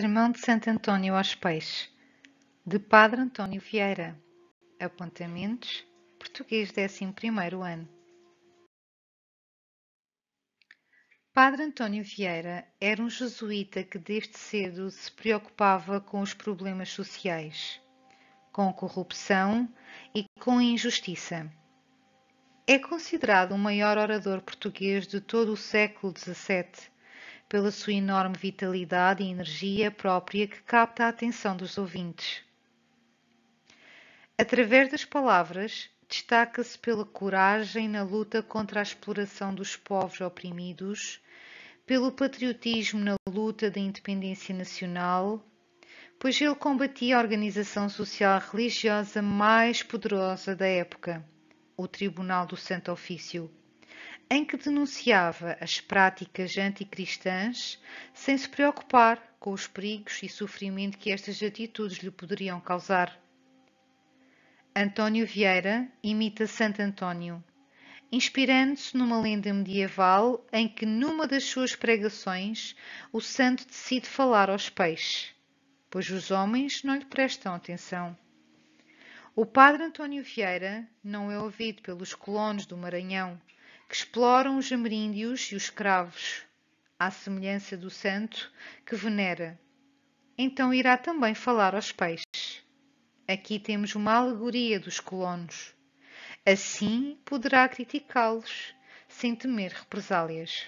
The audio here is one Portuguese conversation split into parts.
Sermão de Santo Antônio aos Peixes, de Padre Antônio Vieira. Apontamentos, Português 11 ano. Padre Antônio Vieira era um jesuíta que desde cedo se preocupava com os problemas sociais, com corrupção e com injustiça. É considerado o maior orador português de todo o século XVII pela sua enorme vitalidade e energia própria que capta a atenção dos ouvintes. Através das palavras, destaca-se pela coragem na luta contra a exploração dos povos oprimidos, pelo patriotismo na luta da independência nacional, pois ele combatia a organização social religiosa mais poderosa da época, o Tribunal do Santo Ofício, em que denunciava as práticas anticristãs sem se preocupar com os perigos e sofrimento que estas atitudes lhe poderiam causar. António Vieira imita Santo António, inspirando-se numa lenda medieval em que, numa das suas pregações, o santo decide falar aos peixes, pois os homens não lhe prestam atenção. O padre António Vieira não é ouvido pelos colonos do Maranhão, que exploram os ameríndios e os cravos, à semelhança do santo que venera. Então irá também falar aos peixes. Aqui temos uma alegoria dos colonos. Assim poderá criticá-los sem temer represálias.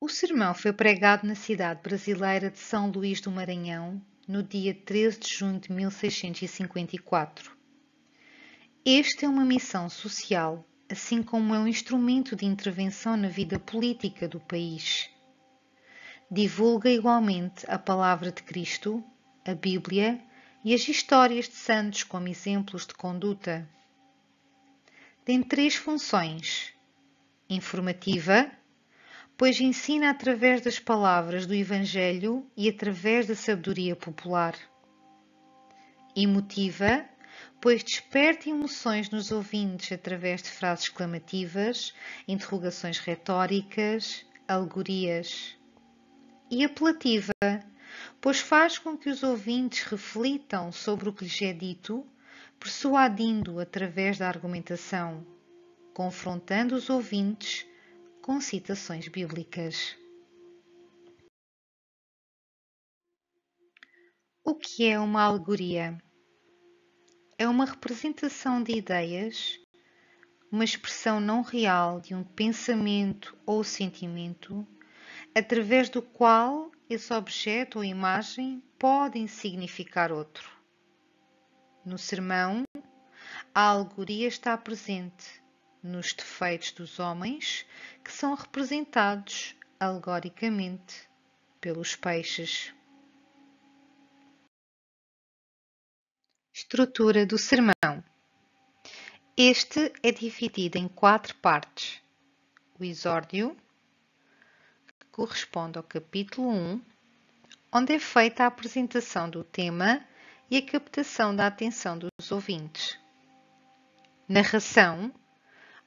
O sermão foi pregado na cidade brasileira de São Luís do Maranhão no dia 13 de junho de 1654. Este é uma missão social, assim como é um instrumento de intervenção na vida política do país. Divulga igualmente a palavra de Cristo, a Bíblia e as histórias de santos como exemplos de conduta. Tem três funções: informativa, pois ensina através das palavras do Evangelho e através da sabedoria popular. Emotiva, pois desperta emoções nos ouvintes através de frases exclamativas, interrogações retóricas, alegorias. E apelativa, pois faz com que os ouvintes reflitam sobre o que lhes é dito, persuadindo através da argumentação, confrontando os ouvintes com citações bíblicas. O que é uma alegoria? é uma representação de ideias, uma expressão não real de um pensamento ou sentimento, através do qual esse objeto ou imagem podem significar outro. No sermão, a alegoria está presente nos defeitos dos homens que são representados alegoricamente pelos peixes. Estrutura do sermão. Este é dividido em quatro partes. O exórdio, que corresponde ao capítulo 1, onde é feita a apresentação do tema e a captação da atenção dos ouvintes. Narração,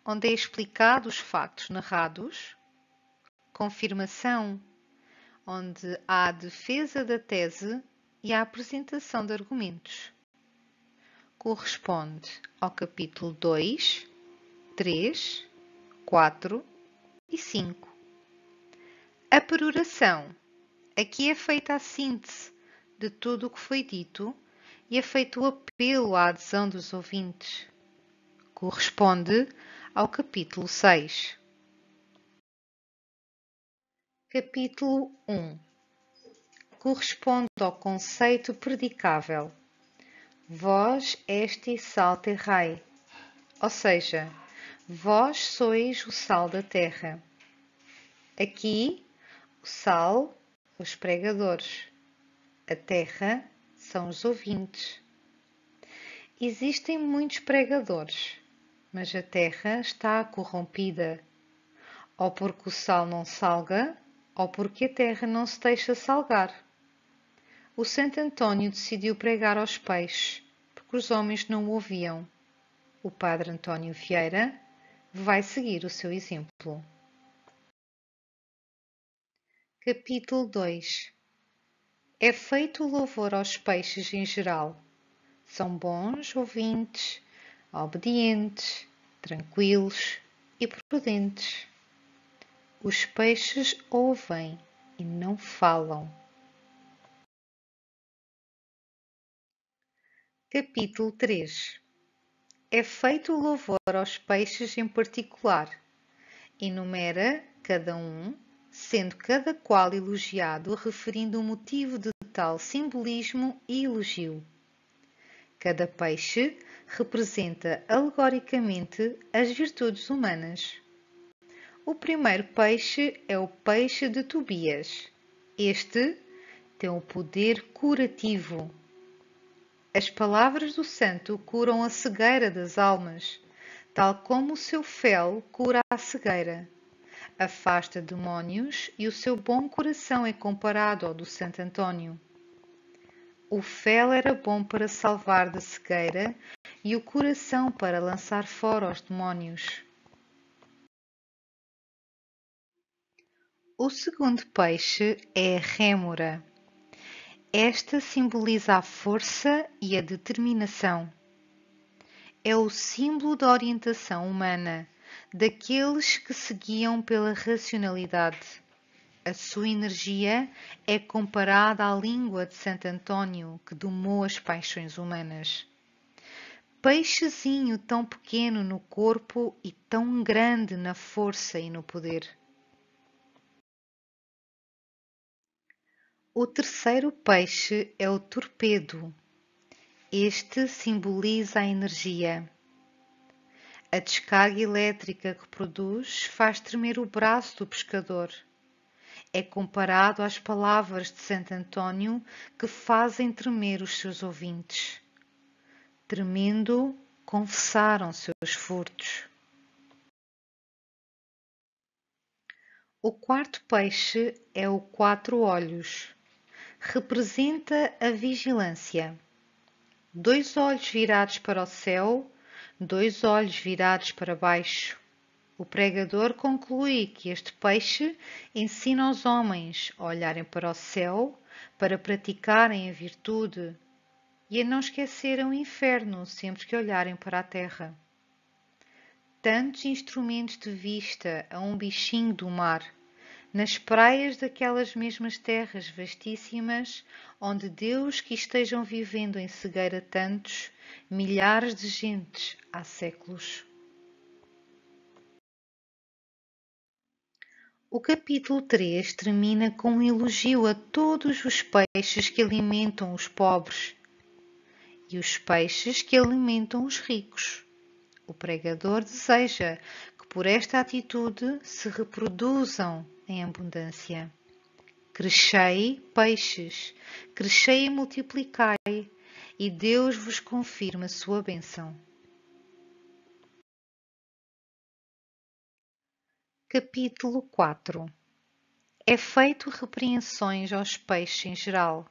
onde é explicado os fatos narrados. Confirmação, onde há a defesa da tese e a apresentação de argumentos corresponde ao capítulo 2, 3, 4 e 5. A peroração. Aqui é feita a síntese de tudo o que foi dito e é feito o apelo à adesão dos ouvintes. Corresponde ao capítulo 6. Capítulo 1 Corresponde ao conceito predicável vós este sal terrai. Ou seja, vós sois o sal da terra. Aqui, o sal, os pregadores. A terra são os ouvintes. Existem muitos pregadores, mas a terra está corrompida. Ou porque o sal não salga, ou porque a terra não se deixa salgar o Santo António decidiu pregar aos peixes, porque os homens não o ouviam. O Padre António Vieira vai seguir o seu exemplo. Capítulo 2 É feito o louvor aos peixes em geral. São bons ouvintes, obedientes, tranquilos e prudentes. Os peixes ouvem e não falam. Capítulo 3 É feito o louvor aos peixes em particular. Enumera cada um, sendo cada qual elogiado, referindo o motivo de tal simbolismo e elogio. Cada peixe representa alegoricamente as virtudes humanas. O primeiro peixe é o peixe de Tobias. Este tem o poder curativo as palavras do santo curam a cegueira das almas, tal como o seu fel cura a cegueira. Afasta demônios e o seu bom coração é comparado ao do Santo Antônio. O fel era bom para salvar da cegueira e o coração para lançar fora os demônios. O segundo peixe é a rémora. Esta simboliza a força e a determinação. É o símbolo da orientação humana, daqueles que se guiam pela racionalidade. A sua energia é comparada à língua de Santo António, que domou as paixões humanas. Peixezinho tão pequeno no corpo e tão grande na força e no poder. O terceiro peixe é o torpedo. Este simboliza a energia. A descarga elétrica que produz faz tremer o braço do pescador. É comparado às palavras de Santo António que fazem tremer os seus ouvintes. Tremendo, confessaram seus furtos. O quarto peixe é o quatro olhos representa a vigilância. Dois olhos virados para o céu, dois olhos virados para baixo. O pregador conclui que este peixe ensina aos homens a olharem para o céu, para praticarem a virtude e a não esquecerem o inferno sempre que olharem para a terra. Tantos instrumentos de vista a um bichinho do mar nas praias daquelas mesmas terras vastíssimas, onde Deus que estejam vivendo em cegueira tantos, milhares de gentes há séculos. O capítulo 3 termina com um elogio a todos os peixes que alimentam os pobres e os peixes que alimentam os ricos. O pregador deseja que por esta atitude se reproduzam em abundância. Crescei, peixes, crescei e multiplicai, e Deus vos confirma a sua bênção. Capítulo 4 É feito repreensões aos peixes em geral,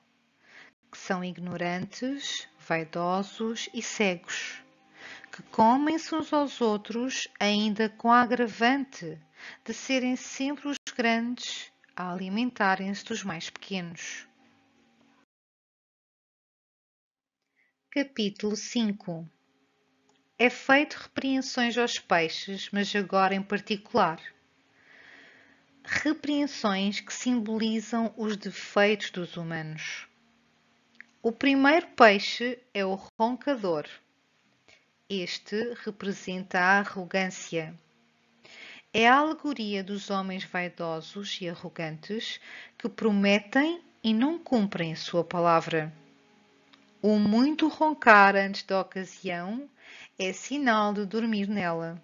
que são ignorantes, vaidosos e cegos, que comem-se uns aos outros, ainda com a agravante de serem sempre os grandes a alimentarem-se dos mais pequenos. Capítulo 5 É feito repreensões aos peixes, mas agora em particular. Repreensões que simbolizam os defeitos dos humanos. O primeiro peixe é o roncador. Este representa a arrogância é a alegoria dos homens vaidosos e arrogantes que prometem e não cumprem a sua palavra. O muito roncar antes da ocasião é sinal de dormir nela.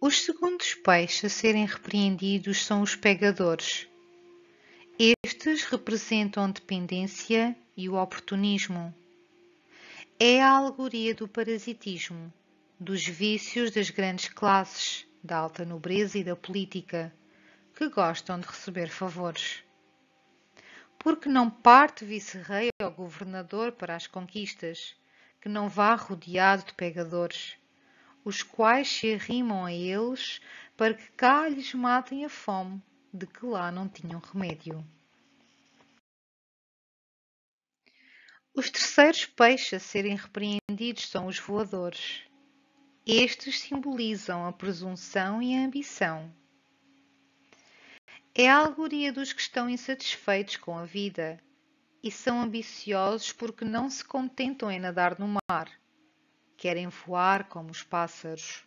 Os segundos peixes a serem repreendidos são os pegadores. Estes representam a dependência e o oportunismo. É a alegoria do parasitismo dos vícios das grandes classes, da alta nobreza e da política, que gostam de receber favores. Porque não parte vice-rei ou governador para as conquistas, que não vá rodeado de pegadores, os quais se arrimam a eles para que cá lhes matem a fome, de que lá não tinham remédio. Os terceiros peixes a serem repreendidos são os voadores, estes simbolizam a presunção e a ambição. É a alegoria dos que estão insatisfeitos com a vida e são ambiciosos porque não se contentam em nadar no mar. Querem voar como os pássaros.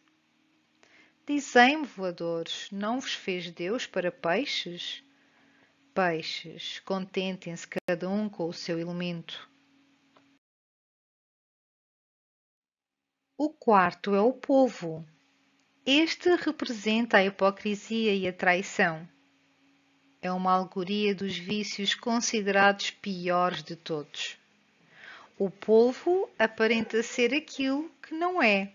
Dizem, me voadores, não vos fez Deus para peixes? Peixes, contentem-se cada um com o seu elemento. O quarto é o povo. Este representa a hipocrisia e a traição. É uma alegoria dos vícios considerados piores de todos. O povo aparenta ser aquilo que não é.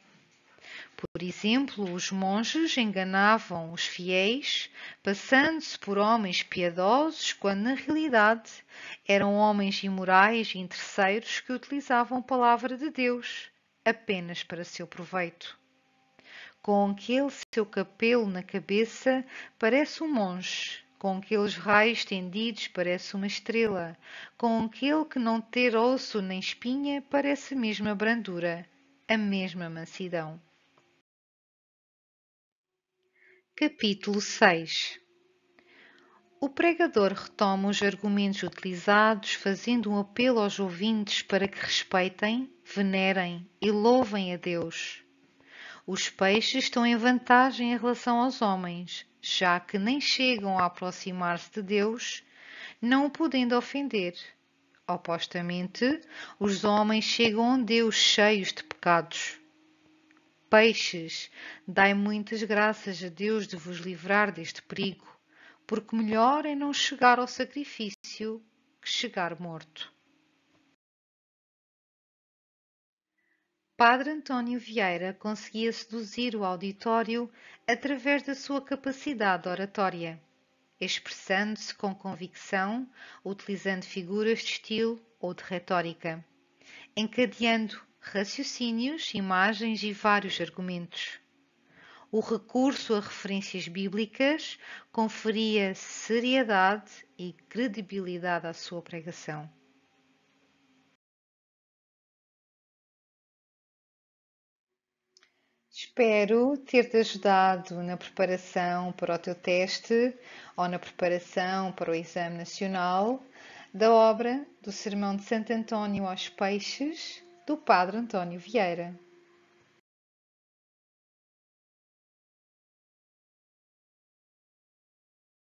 Por exemplo, os monges enganavam os fiéis, passando-se por homens piedosos, quando na realidade eram homens imorais e interesseiros que utilizavam a palavra de Deus apenas para seu proveito. Com aquele seu capelo na cabeça, parece um monge. Com aqueles raios tendidos, parece uma estrela. Com aquele que não ter osso nem espinha, parece a mesma brandura, a mesma mansidão. Capítulo 6 o pregador retoma os argumentos utilizados, fazendo um apelo aos ouvintes para que respeitem, venerem e louvem a Deus. Os peixes estão em vantagem em relação aos homens, já que nem chegam a aproximar-se de Deus, não o podendo ofender. Opostamente, os homens chegam a Deus cheios de pecados. Peixes, dai muitas graças a Deus de vos livrar deste perigo porque melhor é não chegar ao sacrifício que chegar morto. Padre António Vieira conseguia seduzir o auditório através da sua capacidade oratória, expressando-se com convicção, utilizando figuras de estilo ou de retórica, encadeando raciocínios, imagens e vários argumentos. O recurso a referências bíblicas conferia seriedade e credibilidade à sua pregação. Espero ter-te ajudado na preparação para o teu teste ou na preparação para o exame nacional da obra do Sermão de Santo António aos Peixes, do Padre António Vieira.